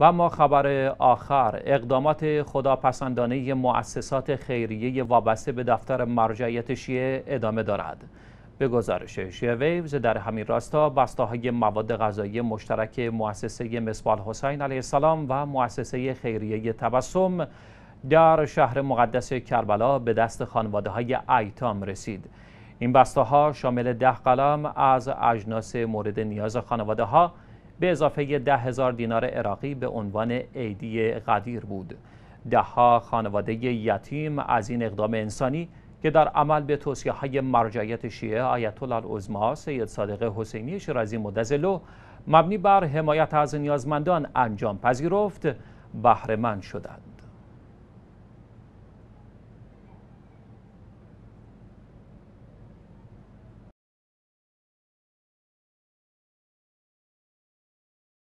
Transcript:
و ما خبر آخر اقدامات خداپسندانه مؤسسات خیریه وابسته به دفتر مرجعیت شیعه ادامه دارد به گزارش شیعه ویوز در همین راستا بستاهای مواد غذایی مشترک مؤسسه مصباح حسین علیه السلام و مؤسسه خیریه تبسم در شهر مقدس کربلا به دست خانواده های ایتام رسید این بسته شامل ده قلم از اجناس مورد نیاز خانواده ها به اضافه ده هزار دینار عراقی به عنوان عیدی قدیر بود دهها خانواده یتیم از این اقدام انسانی که در عمل به توصیه های مرجعیت شیعه آیت الله العظما سید صادق حسینی شیرازی مدزلو مبنی بر حمایت از نیازمندان انجام پذیرفت بهرهمند شدند